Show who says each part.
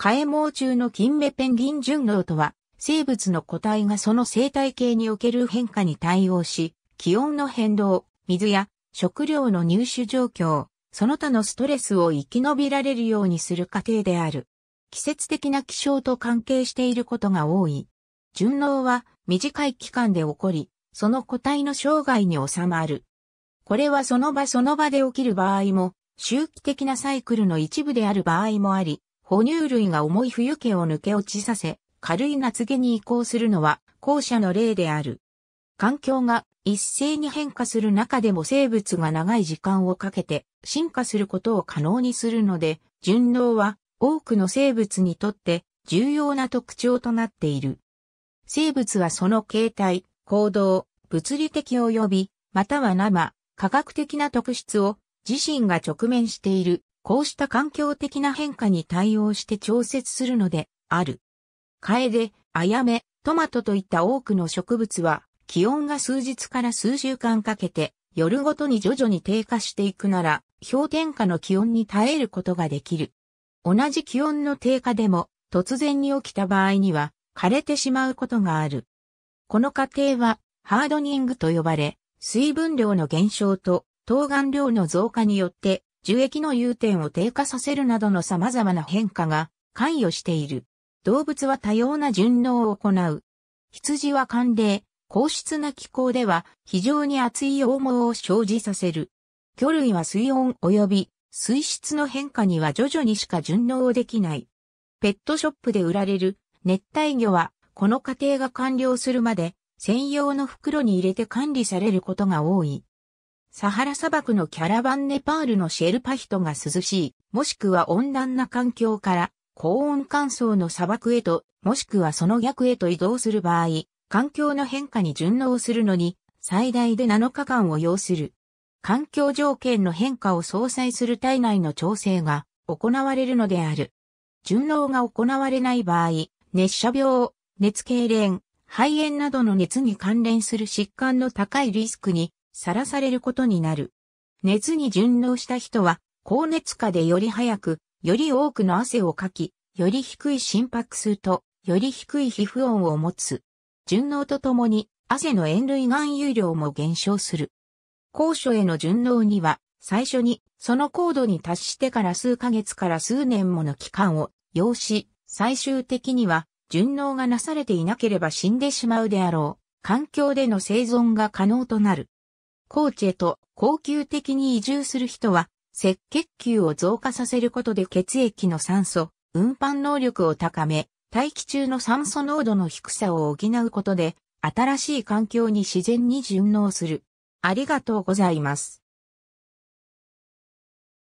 Speaker 1: 解盲中の金目ペンギン順応とは、生物の個体がその生態系における変化に対応し、気温の変動、水や食料の入手状況、その他のストレスを生き延びられるようにする過程である。季節的な気象と関係していることが多い。順応は短い期間で起こり、その個体の生涯に収まる。これはその場その場で起きる場合も、周期的なサイクルの一部である場合もあり、哺乳類が重い冬毛を抜け落ちさせ、軽い夏毛に移行するのは後者の例である。環境が一斉に変化する中でも生物が長い時間をかけて進化することを可能にするので、順応は多くの生物にとって重要な特徴となっている。生物はその形態、行動、物理的及び、または生、科学的な特質を自身が直面しているこうした環境的な変化に対応して調節するのである。カエデ、アヤメ、トマトといった多くの植物は、気温が数日から数週間かけて、夜ごとに徐々に低下していくなら、氷点下の気温に耐えることができる。同じ気温の低下でも、突然に起きた場合には、枯れてしまうことがある。この過程は、ハードニングと呼ばれ、水分量の減少と、冬瓜量の増加によって、樹液の融点を低下させるなどの様々な変化が関与している。動物は多様な順応を行う。羊は寒冷、硬質な気候では非常に熱い羊毛を生じさせる。魚類は水温及び水質の変化には徐々にしか順応できない。ペットショップで売られる熱帯魚はこの過程が完了するまで専用の袋に入れて管理されることが多い。サハラ砂漠のキャラバンネパールのシェルパヒトが涼しい、もしくは温暖な環境から高温乾燥の砂漠へと、もしくはその逆へと移動する場合、環境の変化に順応するのに、最大で7日間を要する。環境条件の変化を相殺する体内の調整が行われるのである。順応が行われない場合、熱射病、熱痙攣、肺炎などの熱に関連する疾患の高いリスクにさらされることになる。熱に順応した人は、高熱下でより早く、より多くの汗をかき、より低い心拍数と、より低い皮膚温を持つ。順応とともに、汗の塩類含有量も減少する。高所への順応には、最初に、その高度に達してから数ヶ月から数年もの期間を要し、最終的には、順応がなされていなければ死んでしまうであろう、環境での生存が可能となる。高地へと恒久的に移住する人は、赤血球を増加させることで血液の酸素、運搬能力を高め、大気中の酸素濃度の低さを補うことで、新しい環境に自然に順応する。ありがとうございます。